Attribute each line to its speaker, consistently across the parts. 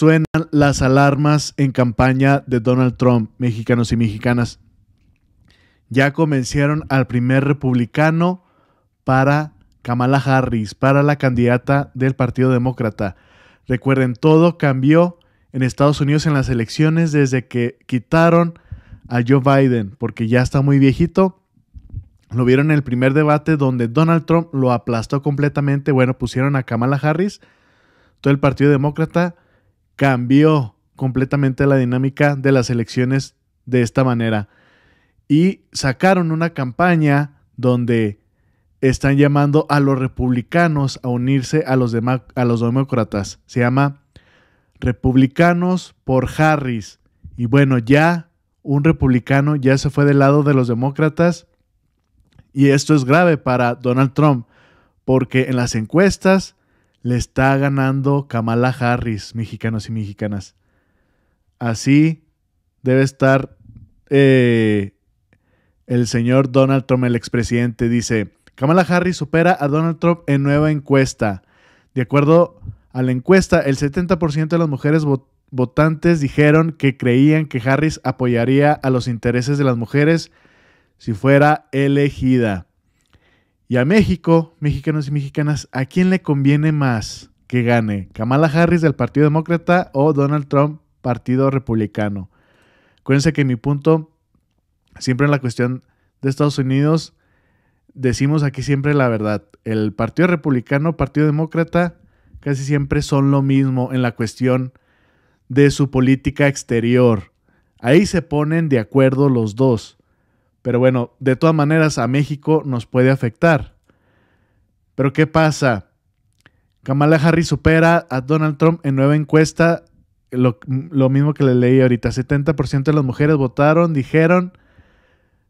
Speaker 1: Suenan las alarmas en campaña de Donald Trump, mexicanos y mexicanas. Ya convencieron al primer republicano para Kamala Harris, para la candidata del Partido Demócrata. Recuerden, todo cambió en Estados Unidos en las elecciones desde que quitaron a Joe Biden, porque ya está muy viejito. Lo vieron en el primer debate donde Donald Trump lo aplastó completamente. Bueno, pusieron a Kamala Harris, todo el Partido Demócrata cambió completamente la dinámica de las elecciones de esta manera. Y sacaron una campaña donde están llamando a los republicanos a unirse a los, a los demócratas. Se llama Republicanos por Harris. Y bueno, ya un republicano ya se fue del lado de los demócratas. Y esto es grave para Donald Trump, porque en las encuestas le está ganando Kamala Harris, mexicanos y mexicanas. Así debe estar eh, el señor Donald Trump, el expresidente. Dice, Kamala Harris supera a Donald Trump en nueva encuesta. De acuerdo a la encuesta, el 70% de las mujeres votantes dijeron que creían que Harris apoyaría a los intereses de las mujeres si fuera elegida. Y a México, mexicanos y mexicanas, ¿a quién le conviene más que gane? ¿Kamala Harris del Partido Demócrata o Donald Trump, Partido Republicano? Acuérdense que mi punto, siempre en la cuestión de Estados Unidos, decimos aquí siempre la verdad. El Partido Republicano, Partido Demócrata, casi siempre son lo mismo en la cuestión de su política exterior. Ahí se ponen de acuerdo los dos. Pero bueno, de todas maneras a México nos puede afectar. Pero ¿qué pasa? Kamala Harris supera a Donald Trump en nueva encuesta, lo, mismo que le leí ahorita, 70% de las mujeres votaron, dijeron,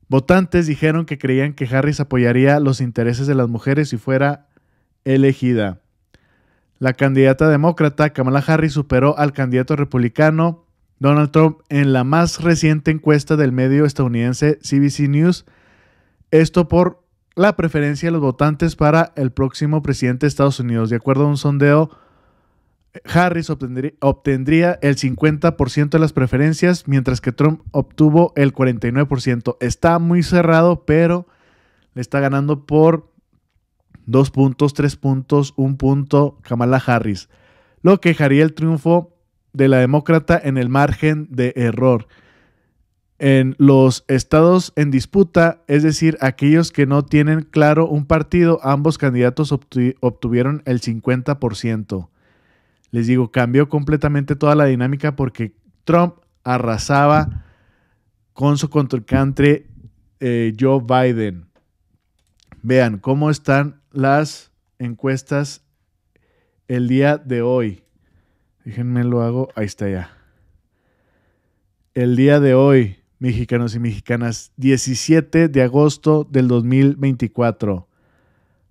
Speaker 1: votantes dijeron que creían que Harris apoyaría los intereses de las mujeres si fuera elegida. La candidata demócrata Kamala Harris superó al candidato republicano Donald Trump en la más reciente encuesta del medio estadounidense CBC News. Esto por la preferencia de los votantes para el próximo presidente de Estados Unidos. De acuerdo a un sondeo, Harris obtendría, el 50% de las preferencias, mientras que Trump obtuvo el 49%. Está muy cerrado, pero le está ganando por dos puntos, tres puntos, un punto Kamala Harris, lo que haría el triunfo de la demócrata en el margen de error. En los estados en disputa, es decir, aquellos que no tienen claro un partido, ambos candidatos obtuvieron el 50%. Les digo, cambió completamente toda la dinámica porque Trump arrasaba con su contrincante eh, Joe Biden. Vean cómo están las encuestas el día de hoy. Déjenme lo hago. Ahí está ya. El día de hoy, mexicanos y mexicanas, 17 de agosto del 2024.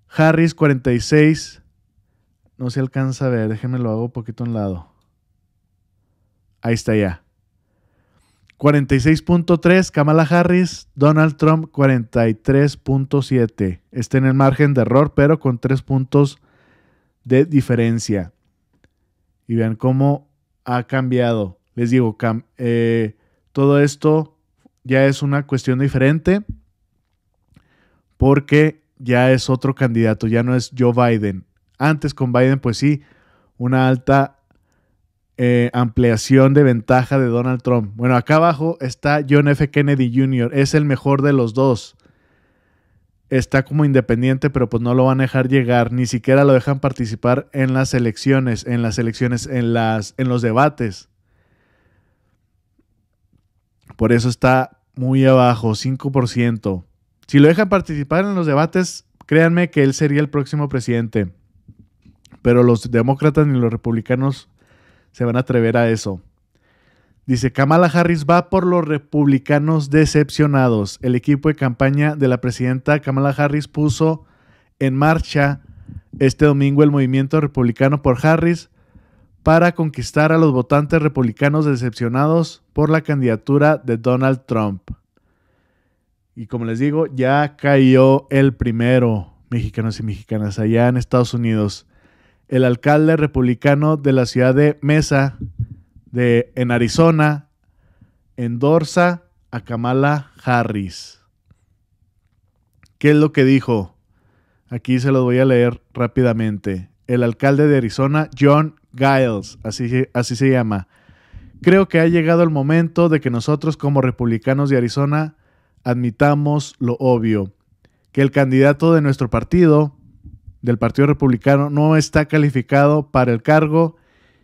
Speaker 1: Harris 46. No se alcanza a ver, déjenme lo hago un poquito a un lado. Ahí está ya. 46.3, Kamala Harris, Donald Trump 43.7. Está en el margen de error, pero con 3 puntos de diferencia y vean cómo ha cambiado. Les digo, eh, todo esto ya es una cuestión diferente porque ya es otro candidato, ya no es Joe Biden. Antes con Biden, pues sí, una alta eh, ampliación de ventaja de Donald Trump. Bueno, acá abajo está John F. Kennedy Jr., es el mejor de los dos está como independiente, pero pues no lo van a dejar llegar, ni siquiera lo dejan participar en las elecciones, en las elecciones, en, las, en los debates. Por eso está muy abajo, 5%. Si lo dejan participar en los debates, créanme que él sería el próximo presidente. Pero los demócratas ni los republicanos se van a atrever a eso. Dice, Kamala Harris va por los republicanos decepcionados. El equipo de campaña de la presidenta Kamala Harris puso en marcha este domingo el movimiento republicano por Harris para conquistar a los votantes republicanos decepcionados por la candidatura de Donald Trump. Y como les digo, ya cayó el primero, mexicanos y mexicanas, allá en Estados Unidos. El alcalde republicano de la ciudad de Mesa, de, en Arizona endorsa a Kamala Harris. ¿Qué es lo que dijo? Aquí se los voy a leer rápidamente. El alcalde de Arizona, John Giles, así, así se llama. Creo que ha llegado el momento de que nosotros como republicanos de Arizona admitamos lo obvio, que el candidato de nuestro partido, del Partido Republicano, no está calificado para el cargo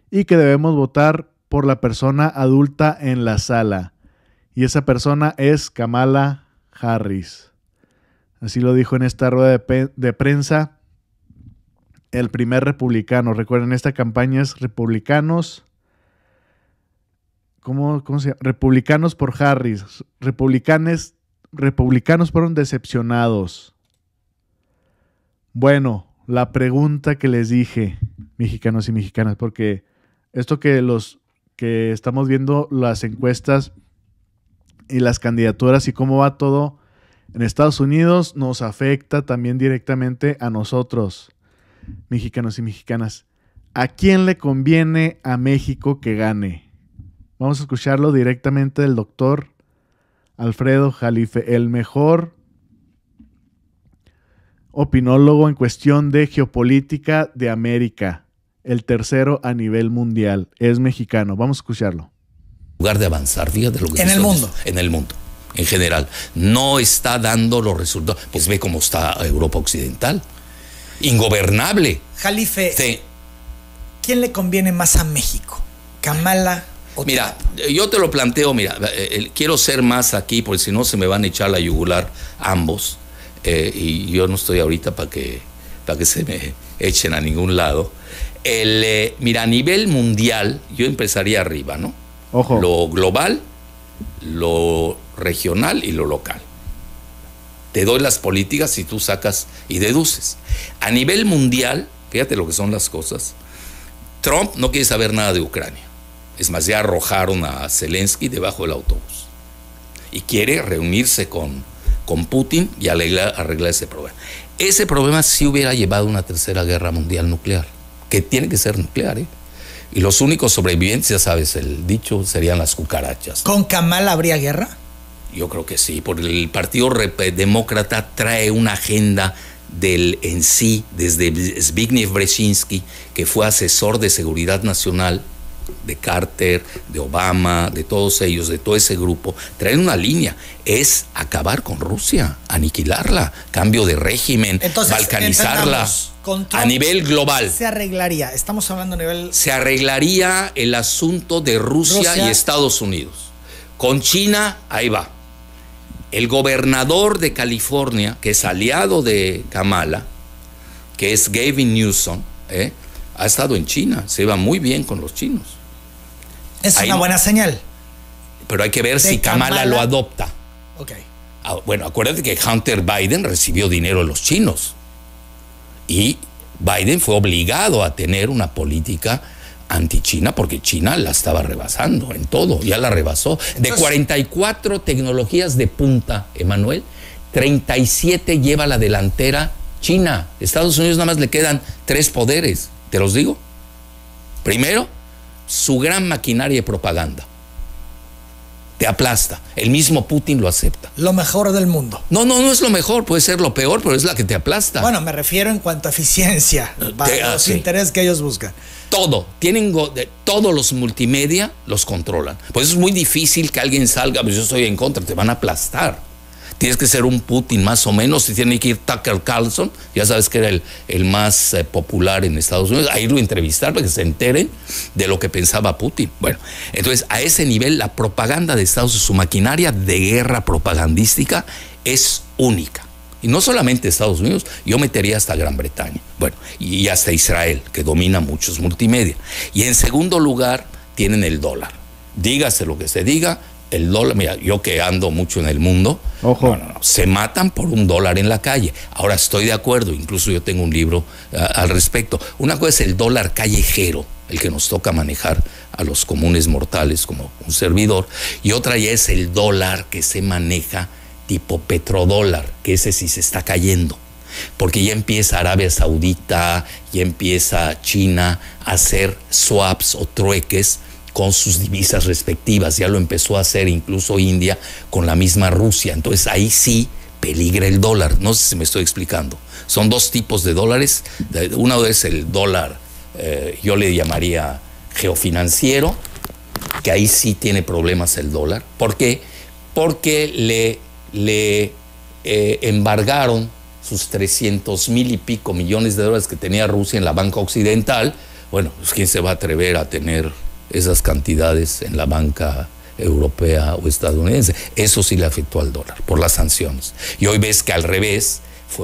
Speaker 1: y que debemos votar por la persona adulta en la sala. Y esa persona es Kamala Harris. Así lo dijo en esta rueda de, prensa el primer republicano. Recuerden, esta campaña es republicanos. ¿Cómo, se llama? Republicanos por Harris. republicanos fueron decepcionados. Bueno, la pregunta que les dije, mexicanos y mexicanas, porque esto que los que estamos viendo las encuestas y las candidaturas y cómo va todo en Estados Unidos, nos afecta también directamente a nosotros, mexicanos y mexicanas. ¿A quién le conviene a México que gane? Vamos a escucharlo directamente del doctor Alfredo Jalife, el mejor opinólogo en cuestión de geopolítica de América el tercero a nivel mundial. Es mexicano. Vamos a escucharlo.
Speaker 2: En lugar de avanzar, fíjate lo que En el mundo. en el mundo, en general. No está dando los resultados. Pues ve cómo está Europa Occidental. Ingobernable.
Speaker 3: Jalife. ¿Quién le conviene más a México? ¿Kamala
Speaker 2: o Mira, yo te lo planteo, mira, eh, eh, quiero ser más aquí porque si no se me van a echar la yugular ambos. Eh, y yo no estoy ahorita para que, para que se me echen a ningún lado el, eh, mira, a nivel mundial, yo empezaría arriba, ¿no? Lo global, lo regional y lo local. Te doy las políticas y tú sacas y deduces. A nivel mundial, fíjate lo que son las cosas. Trump no quiere saber nada de Ucrania. Es más, ya arrojaron a Zelensky debajo del autobús. Y quiere reunirse con, con Putin y arreglar, arreglar ese problema. Ese problema sí hubiera llevado a una tercera guerra mundial nuclear que tiene que ser nuclear. Y los únicos sobrevivientes, ya sabes, el dicho serían las cucarachas.
Speaker 3: ¿Con Kamal habría guerra?
Speaker 2: Yo creo que sí, porque el Partido Demócrata trae una agenda del en sí, desde Zbigniew Brzezinski, que fue asesor de seguridad nacional de Carter, de Obama, de todos ellos, de todo ese grupo, traen una línea, es acabar con Rusia, aniquilarla, cambio de régimen, balcanizarla a nivel global. Se
Speaker 3: arreglaría, estamos hablando a nivel...
Speaker 2: Se arreglaría el asunto de Rusia, Rusia. y Estados Unidos. Con China, ahí va. El gobernador de California, que es aliado de Kamala, que es Gavin Newsom, ¿eh? ha estado en China, se va muy bien con los chinos.
Speaker 3: Es una buena señal.
Speaker 2: Pero hay que ver si Kamala, lo adopta. Ok. Ah, bueno, acuérdate que Hunter Biden recibió dinero de los chinos. Y Biden fue obligado a tener una política anti-China porque China la estaba rebasando en todo, ya la rebasó. de 44 tecnologías de punta, Emanuel, 37 lleva la delantera China. Estados Unidos nada más le quedan tres poderes. Te los digo. Primero, su gran maquinaria de propaganda. Te aplasta. El mismo Putin lo acepta. Lo
Speaker 3: mejor del mundo.
Speaker 2: No, no, no es lo mejor. Puede ser lo peor, pero es la que te aplasta. Bueno,
Speaker 3: me refiero en cuanto a eficiencia. para los intereses que ellos buscan.
Speaker 2: Todo. Tienen, todos los multimedia los controlan. Pues es muy difícil que alguien salga, pues yo estoy en contra. Te van a aplastar tienes que ser un Putin más o menos, si tiene que ir Tucker Carlson, ya sabes que era el, más eh, popular en Estados Unidos, a irlo a entrevistar para que se enteren de lo que pensaba Putin. Bueno, entonces a ese nivel la propaganda de Estados Unidos, su maquinaria de guerra propagandística es única. Y no solamente Estados Unidos, yo metería hasta Gran Bretaña, bueno, y hasta Israel, que domina muchos multimedia. Y en segundo lugar, tienen el dólar dígase lo que se diga, el dólar, mira, yo que ando mucho en el mundo, se matan por un dólar en la calle. Ahora estoy de acuerdo, incluso yo tengo un libro al respecto. Una cosa es el dólar callejero, el que nos toca manejar a los comunes mortales como un servidor, y otra ya es el dólar que se maneja tipo petrodólar, que ese sí se está cayendo porque ya empieza Arabia Saudita, ya empieza China a hacer swaps o trueques con sus divisas respectivas. Ya lo empezó a hacer incluso India con la misma Rusia. Entonces ahí sí peligra el dólar. No sé si me estoy explicando. Son dos tipos de dólares. Uno es el dólar, eh, yo le llamaría geofinanciero, que ahí sí tiene problemas el dólar. ¿Por qué? Porque le, le eh, embargaron sus 300 mil y pico millones de dólares que tenía Rusia en la banca occidental. Bueno, pues quién se va a atrever a tener esas cantidades en la banca europea o estadounidense. Eso sí le afectó al dólar por las sanciones. Y hoy ves que al revés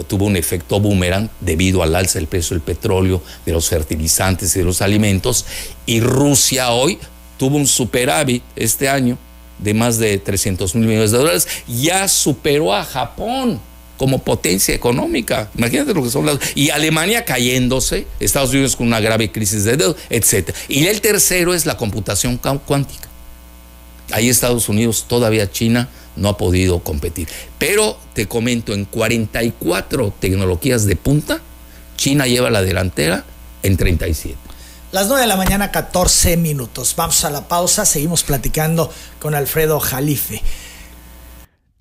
Speaker 2: tuvo un efecto boomerang debido al alza del precio del petróleo, de los fertilizantes y de los alimentos. Y Rusia hoy tuvo un superávit este año de más de 300 mil millones de dólares. Ya superó a Japón como potencia económica. Imagínate lo que son las... Y Alemania cayéndose, Estados Unidos con una grave crisis de deuda, etc. Y el tercero es la computación cuántica. Ahí Estados Unidos, todavía China, no ha podido competir. Pero te comento, en 44 tecnologías de punta, China lleva la delantera en 37.
Speaker 3: Las 9 de la mañana, 14 minutos. Vamos a la pausa, seguimos platicando con Alfredo Jalife.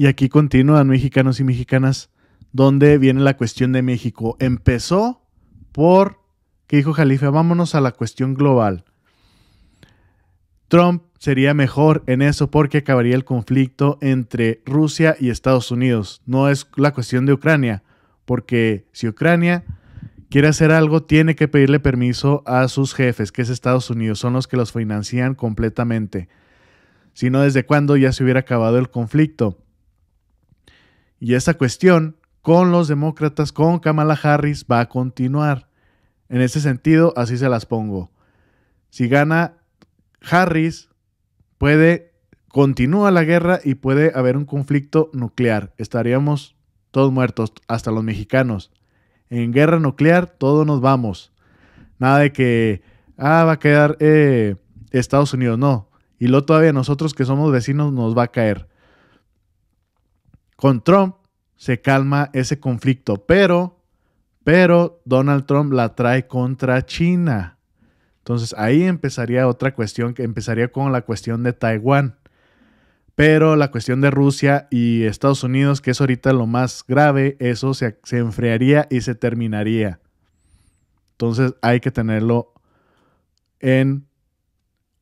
Speaker 1: Y aquí continúan mexicanos y mexicanas, donde viene la cuestión de México. Empezó por, que dijo Jalifa? vámonos a la cuestión global. Trump sería mejor en eso porque acabaría el conflicto entre Rusia y Estados Unidos. No es la cuestión de Ucrania, porque si Ucrania quiere hacer algo, tiene que pedirle permiso a sus jefes, que es Estados Unidos, son los que los financian completamente. Si no, ¿desde cuándo ya se hubiera acabado el conflicto? Y esa cuestión con los demócratas, con Kamala Harris, va a continuar. En ese sentido, así se las pongo. Si gana Harris, puede, continúa la guerra y puede haber un conflicto nuclear. Estaríamos todos muertos, hasta los mexicanos. En guerra nuclear, todos nos vamos. Nada de que, ah, va a quedar eh, Estados Unidos, no. Y lo todavía nosotros que somos vecinos nos va a caer. Con Trump se calma ese conflicto, pero, pero Donald Trump la trae contra China. Entonces ahí empezaría otra cuestión, que empezaría con la cuestión de Taiwán. Pero la cuestión de Rusia y Estados Unidos, que es ahorita lo más grave, eso se, se enfriaría y se terminaría. Entonces hay que tenerlo en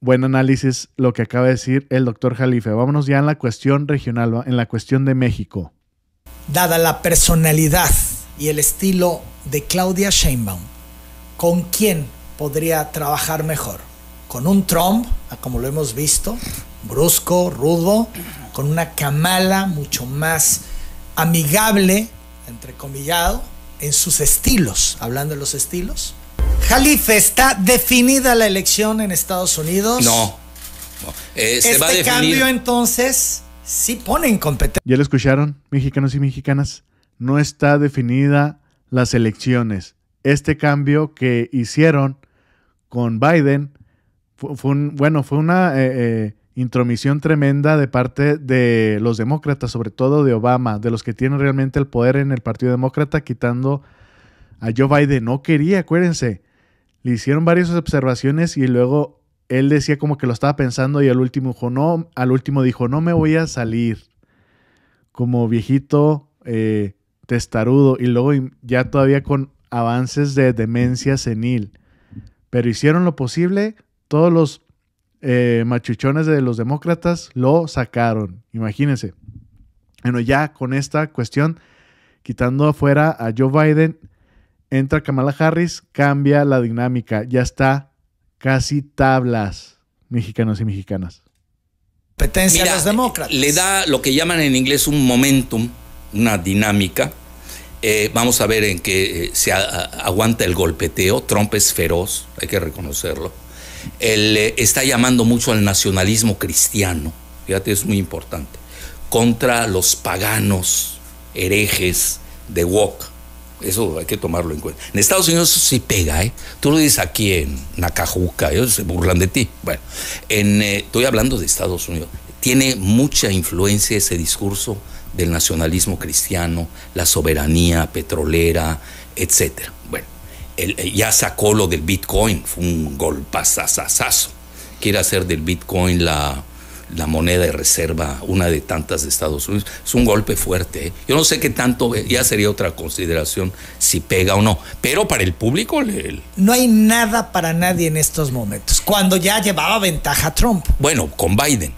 Speaker 1: Buen análisis lo que acaba de decir el doctor Jalife. Vámonos ya en la cuestión regional, en la cuestión de México.
Speaker 3: Dada la personalidad y el estilo de Claudia Sheinbaum, ¿con quién podría trabajar mejor? ¿Con un Trump, como lo hemos visto, brusco, rudo, con una Kamala mucho más amigable, entrecomillado, en sus estilos, hablando de los estilos? Jalife, ¿está definida la elección en Estados Unidos? No. Eh, este cambio entonces
Speaker 1: sí pone competencia. Ya lo escucharon, mexicanos y mexicanas. No está definida las elecciones. Este cambio que hicieron con Biden fue, un, bueno, fue una eh, eh, intromisión tremenda de parte de los demócratas, sobre todo de Obama, de los que tienen realmente el poder en el Partido Demócrata, quitando a Joe Biden no quería, acuérdense. Le hicieron varias observaciones y luego él decía como que lo estaba pensando y al último dijo, no, al último dijo, no me voy a salir. Como viejito eh, testarudo y luego ya todavía con avances de demencia senil. Pero hicieron lo posible, todos los eh, machuchones de los demócratas lo sacaron, imagínense. Bueno, ya con esta cuestión, quitando afuera a Joe Biden, entra Kamala Harris, cambia la dinámica, ya está casi tablas mexicanos y mexicanas. Petencia a los demócratas. Le
Speaker 2: da lo que llaman en inglés un momentum, una dinámica. Eh, vamos a ver en qué eh, se aguanta el golpeteo. Trump es feroz, hay que reconocerlo. Él eh, está llamando mucho al nacionalismo cristiano, fíjate, es muy importante, contra los paganos herejes de Wok eso hay que tomarlo en cuenta. En Estados Unidos eso sí pega, ¿eh? Tú lo dices aquí en Nacajuca, ellos se burlan de ti. Bueno, eh, estoy hablando de Estados Unidos. Tiene mucha influencia ese discurso del nacionalismo cristiano, la soberanía petrolera, etc. Bueno, él, eh, ya sacó lo del Bitcoin, fue un golpazazazazo. Quiere hacer del Bitcoin la, la moneda de reserva, una de tantas de Estados Unidos. Es un golpe fuerte. ¿eh? Yo no sé qué tanto, eh, ya sería otra consideración si pega o no, pero para el
Speaker 3: público... No hay nada para nadie en estos momentos, cuando ya llevaba ventaja Trump.
Speaker 2: Bueno, con Biden.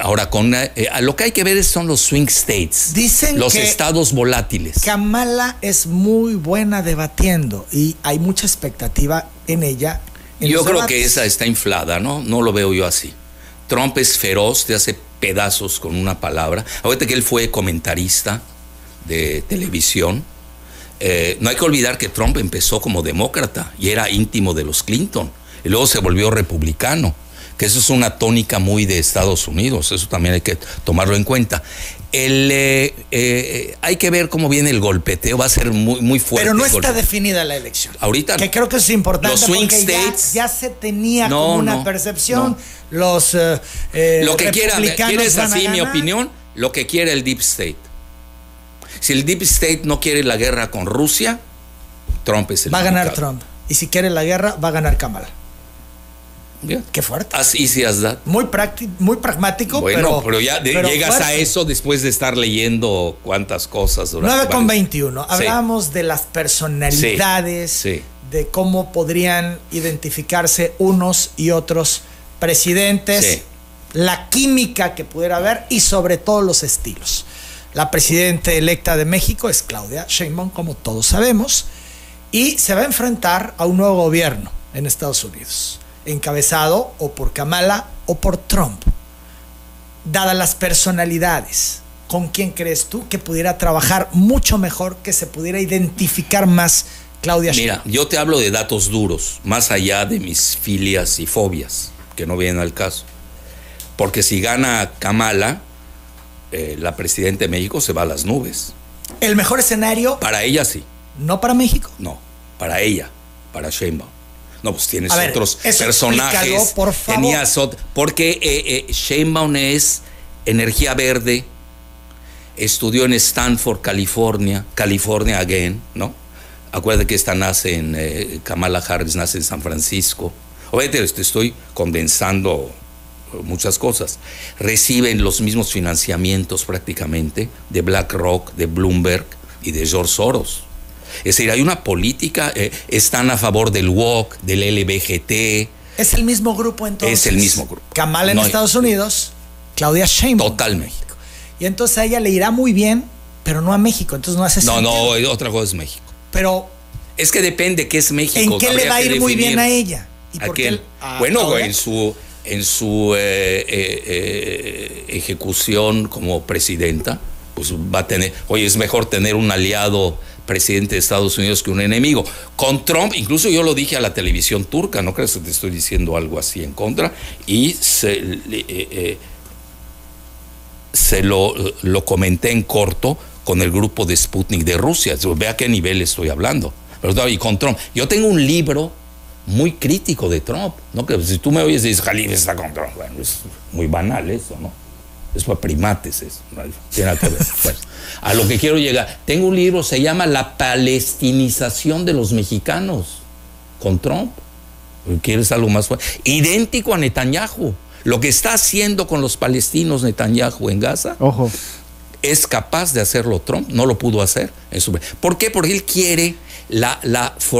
Speaker 2: Ahora, con eh, lo que hay que ver son los swing states. Dicen los estados volátiles.
Speaker 3: Kamala es muy buena debatiendo y hay mucha expectativa en ella. yo creo que
Speaker 2: esa está inflada, ¿no? No lo veo yo así. Trump es feroz, te hace pedazos con una palabra. Ahorita que él fue comentarista de televisión, eh, no hay que olvidar que Trump empezó como demócrata y era íntimo de los Clinton, y luego se volvió republicano, que eso es una tónica muy de Estados Unidos, eso también hay que tomarlo en cuenta. El, eh, eh, hay que ver cómo viene el golpeteo, va a ser muy, muy fuerte. Pero no está
Speaker 3: definida la elección.
Speaker 2: Ahorita. Que creo que es importante los swing states,
Speaker 3: ya, se tenía como una percepción. Los. Eh, eh, lo que quiera, ¿quieres así mi opinión?
Speaker 2: Lo que quiere el Deep State. Si el Deep State no quiere la guerra con Rusia, Trump es el. Va a ganar Trump.
Speaker 3: Y si quiere la guerra, va a ganar Kamala.
Speaker 2: Qué fuerte. Así easy that.
Speaker 3: Muy, pragmático,
Speaker 2: bueno, pero. ya llegas a eso después de estar leyendo cuántas cosas durante. 9 con 21. Hablamos
Speaker 3: de las personalidades, de cómo podrían identificarse unos y otros presidentes, la química que pudiera haber y sobre todo los estilos. La presidenta electa de México es Claudia Sheinbaum, como todos sabemos, y se va a enfrentar a un nuevo gobierno en Estados Unidos encabezado o por Kamala o por Trump. Dadas las personalidades, ¿con quién crees tú que pudiera trabajar mucho mejor, que se pudiera identificar más Claudia Mira,
Speaker 2: yo te hablo de datos duros, más allá de mis filias y fobias, que no vienen al caso. Porque si gana Kamala, eh, la presidenta de México se va a las nubes.
Speaker 3: ¿El mejor escenario?
Speaker 2: Para ella sí.
Speaker 3: ¿No para México?
Speaker 2: No, para ella, para Sheinbaum. No, pues tienes otros personajes. Por porque eh, eh, es energía verde, estudió en Stanford, California, California again, ¿no? Acuérdate que esta nace en, eh, Kamala Harris nace en San Francisco. Obviamente te este, estoy condensando eh, muchas cosas. Reciben los mismos financiamientos prácticamente de BlackRock, de Bloomberg y de George Soros. Es decir, hay una política, eh, están a favor del WOC, del LBGT.
Speaker 3: Es el mismo grupo entonces. Es el mismo
Speaker 2: grupo. Kamala en Estados
Speaker 3: Unidos, Claudia Sheinbaum. total México y entonces a ella le irá muy bien, pero no a México, entonces no hace sentido. no, otra cosa es México. Pero... Es
Speaker 2: que depende qué es México. ¿En qué le va a ir muy bien a ella? bueno, en su en su eh, eh, ejecución como presidenta, pues va a tener, oye, es mejor tener un aliado presidente de Estados Unidos que un enemigo. Con Trump, incluso yo lo dije a la televisión turca, no crees que te estoy diciendo algo así en contra, y se, eh, eh, se lo, lo comenté en corto con el grupo de Sputnik de Rusia. Ve a qué nivel estoy hablando. pero Y con Trump. Yo tengo un libro muy crítico de Trump. ¿no? Que si tú me oyes y dices, Jalil está con Trump. Bueno, es muy banal eso, ¿no? Es para primates, eso. que ver. a lo que quiero llegar. Tengo un libro, se llama La palestinización de los mexicanos con Trump. ¿Quieres algo más fuerte? Idéntico a Netanyahu. Lo que está haciendo con los palestinos Netanyahu en Gaza. Ojo. Es capaz de hacerlo Trump, no lo pudo hacer. ¿Por qué? Porque él quiere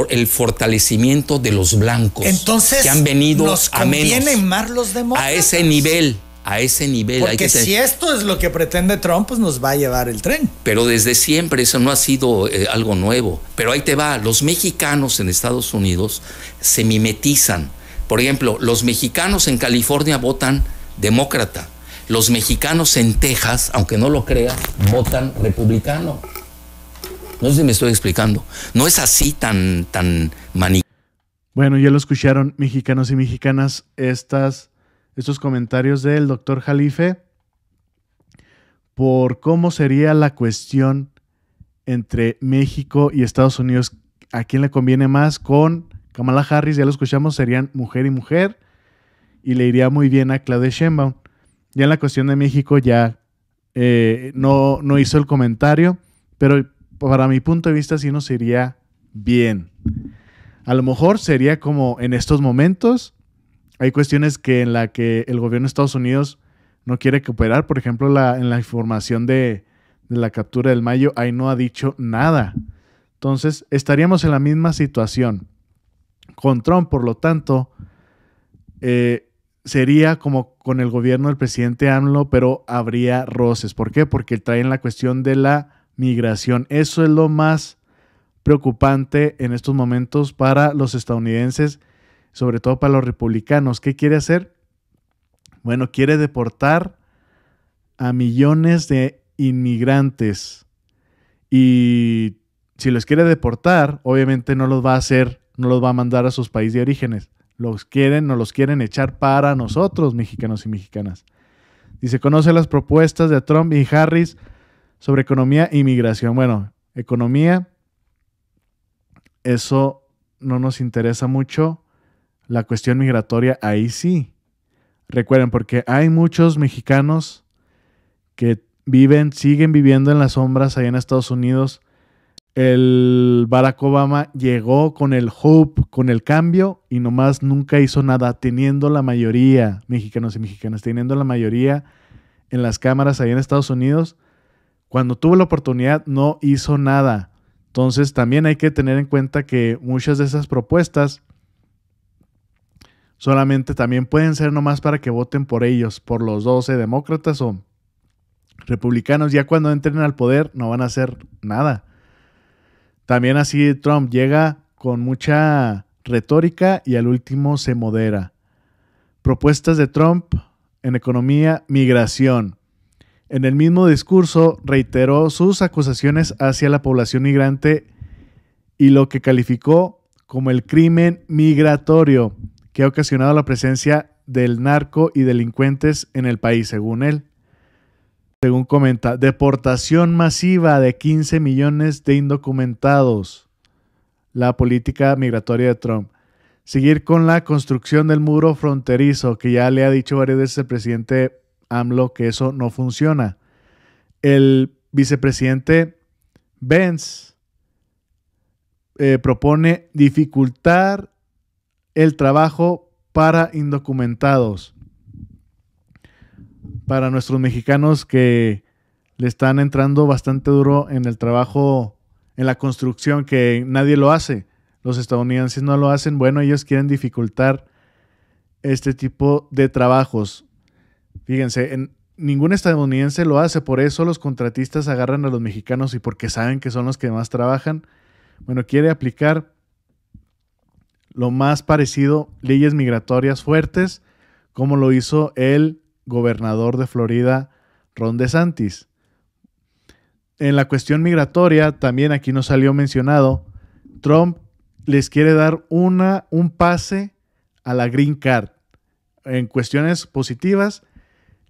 Speaker 2: el fortalecimiento de los blancos que han venido a
Speaker 3: menos, a
Speaker 2: ese nivel a ese nivel. Porque hay que si
Speaker 3: esto es lo que pretende Trump, pues nos va a llevar el tren.
Speaker 2: Pero desde siempre eso no ha sido eh, algo nuevo. Pero ahí te va, los mexicanos en Estados Unidos se mimetizan. Por ejemplo, los mexicanos en California votan demócrata. Los mexicanos en Texas, aunque no lo creas, votan republicano. No sé si me estoy explicando. No es así tan, tan
Speaker 1: Bueno, ya lo escucharon, mexicanos y mexicanas, estas estos comentarios del doctor Jalife por cómo sería la cuestión entre México y Estados Unidos. ¿A quién le conviene más? Con Kamala Harris, ya lo escuchamos, serían mujer y mujer. Y le iría muy bien a Claudia Sheinbaum. Ya en la cuestión de México ya eh, no, no hizo el comentario, pero para mi punto de vista sí nos iría bien. A lo mejor sería como en estos momentos, hay cuestiones que en la que el gobierno de Estados Unidos no quiere cooperar. Por ejemplo, en la información de, la captura del Mayo, ahí no ha dicho nada. Entonces, estaríamos en la misma situación. Con Trump, por lo tanto, eh, sería como con el gobierno del presidente AMLO, pero habría roces. ¿Por qué? Porque traen la cuestión de la migración. Eso es lo más preocupante en estos momentos para los estadounidenses sobre todo para los republicanos. ¿Qué quiere hacer? Bueno, quiere deportar a millones de inmigrantes. Y si los quiere deportar, obviamente no los va a hacer, no los va a mandar a sus países de orígenes. Los quieren, no los quieren echar para nosotros, mexicanos y mexicanas. Dice, conoce las propuestas de Trump y Harris sobre economía e inmigración. Bueno, economía, eso no nos interesa mucho la cuestión migratoria, ahí sí. Recuerden, porque hay muchos mexicanos que viven, siguen viviendo en las sombras allá en Estados Unidos. El Barack Obama llegó con el hope, con el cambio, y nomás nunca hizo nada, teniendo la mayoría, mexicanos y mexicanas, teniendo la mayoría en las cámaras ahí en Estados Unidos. Cuando tuvo la oportunidad, no hizo nada. Entonces, también hay que tener en cuenta que muchas de esas propuestas solamente también pueden ser nomás para que voten por ellos, por los 12 demócratas o republicanos. Ya cuando entren al poder no van a hacer nada. También así Trump llega con mucha retórica y al último se modera. Propuestas de Trump en economía, migración. En el mismo discurso reiteró sus acusaciones hacia la población migrante y lo que calificó como el crimen migratorio que ha ocasionado la presencia del narco y delincuentes en el país, según él. Según comenta, deportación masiva de 15 millones de indocumentados. La política migratoria de Trump. Seguir con la construcción del muro fronterizo, que ya le ha dicho varias veces el presidente AMLO que eso no funciona. El vicepresidente Benz eh, propone dificultar el trabajo para indocumentados, para nuestros mexicanos que le están entrando bastante duro en el trabajo, en la construcción, que nadie lo hace. Los estadounidenses no lo hacen. Bueno, ellos quieren dificultar este tipo de trabajos. Fíjense, en, ningún estadounidense lo hace, por eso los contratistas agarran a los mexicanos y porque saben que son los que más trabajan. Bueno, quiere aplicar lo más parecido leyes migratorias fuertes, como lo hizo el gobernador de Florida, Ron DeSantis. En la cuestión migratoria, también aquí no salió mencionado, Trump les quiere dar una, un pase a la Green Card. En cuestiones positivas,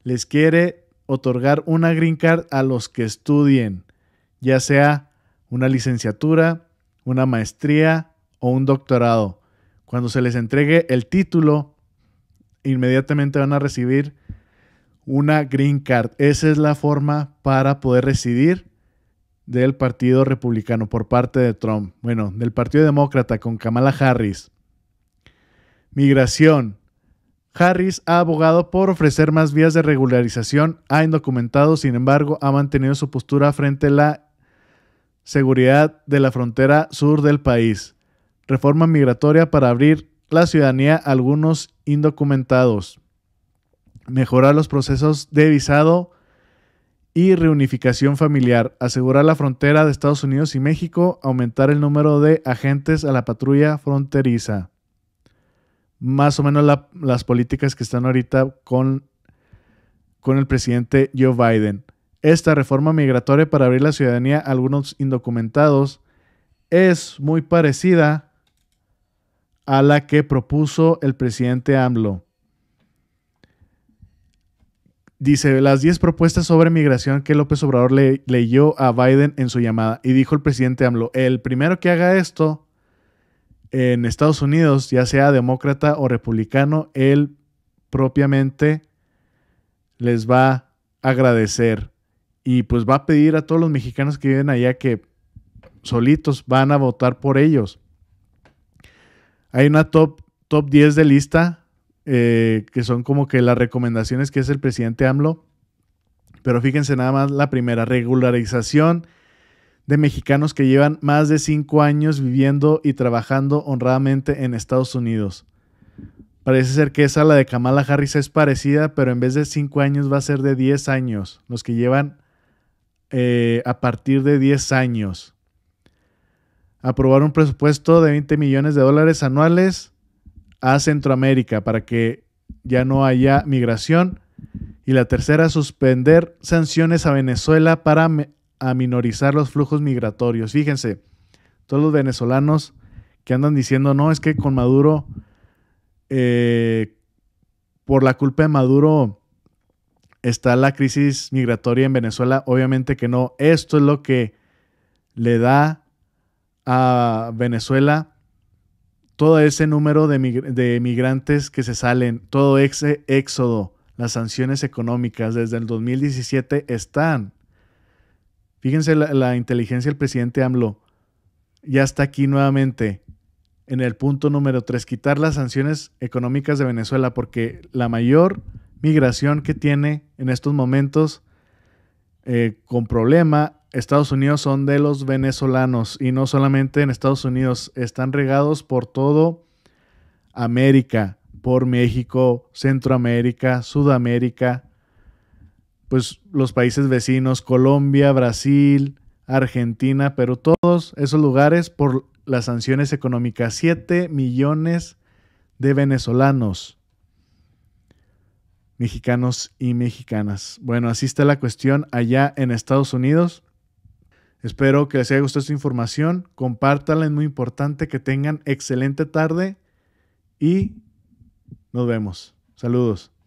Speaker 1: les quiere otorgar una Green Card a los que estudien, ya sea una licenciatura, una maestría o un doctorado. Cuando se les entregue el título, inmediatamente van a recibir una green card. Esa es la forma para poder residir del Partido Republicano por parte de Trump. Bueno, del Partido Demócrata con Kamala Harris. Migración. Harris ha abogado por ofrecer más vías de regularización Ha indocumentado, sin embargo, ha mantenido su postura frente a la seguridad de la frontera sur del país reforma migratoria para abrir la ciudadanía a algunos indocumentados, mejorar los procesos de visado y reunificación familiar, asegurar la frontera de Estados Unidos y México, aumentar el número de agentes a la patrulla fronteriza. Más o menos las políticas que están ahorita con, con el presidente Joe Biden. Esta reforma migratoria para abrir la ciudadanía a algunos indocumentados es muy parecida a la que propuso el presidente AMLO. Dice, las 10 propuestas sobre migración que López Obrador leyó a Biden en su llamada. Y dijo el presidente AMLO, el primero que haga esto en Estados Unidos, ya sea demócrata o republicano, él propiamente les va a agradecer. Y pues va a pedir a todos los mexicanos que viven allá que solitos van a votar por ellos. Hay una top, top 10 de lista eh, que son como que las recomendaciones que es el presidente AMLO. Pero fíjense nada más la primera, regularización de mexicanos que llevan más de cinco años viviendo y trabajando honradamente en Estados Unidos. Parece ser que esa, la de Kamala Harris, es parecida, pero en vez de cinco años va a ser de 10 años, los que llevan eh, a partir de 10 años aprobar un presupuesto de 20 millones de dólares anuales a Centroamérica para que ya no haya migración. Y la tercera, suspender sanciones a Venezuela para aminorizar los flujos migratorios. Fíjense, todos los venezolanos que andan diciendo, no, es que con Maduro, eh, por la culpa de Maduro, está la crisis migratoria en Venezuela. Obviamente que no. Esto es lo que le da a Venezuela, todo ese número de, migrantes que se salen, todo ese éxodo, las sanciones económicas desde el 2017 están. Fíjense la, la inteligencia del presidente AMLO. Ya está aquí nuevamente en el punto número 3, quitar las sanciones económicas de Venezuela, porque la mayor migración que tiene en estos momentos eh, con problema. Estados Unidos son de los venezolanos y no solamente en Estados Unidos, están regados por todo América, por México, Centroamérica, Sudamérica, pues los países vecinos, Colombia, Brasil, Argentina, pero todos esos lugares por las sanciones económicas, siete millones de venezolanos mexicanos y mexicanas. Bueno, así está la cuestión allá en Estados Unidos. Espero que les haya gustado esta información. Compártanla, es muy importante que tengan excelente tarde y nos vemos. Saludos.